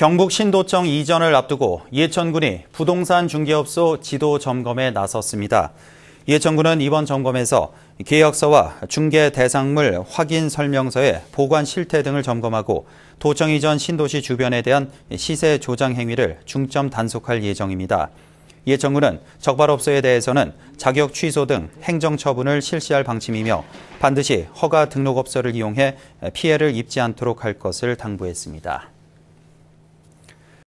경북 신도청 이전을 앞두고 예천군이 부동산 중개업소 지도 점검에 나섰습니다. 예천군은 이번 점검에서 계약서와 중개 대상물 확인 설명서의 보관 실태 등을 점검하고 도청 이전 신도시 주변에 대한 시세 조장 행위를 중점 단속할 예정입니다. 예천군은 적발업소에 대해서는 자격 취소 등 행정 처분을 실시할 방침이며 반드시 허가 등록업소를 이용해 피해를 입지 않도록 할 것을 당부했습니다.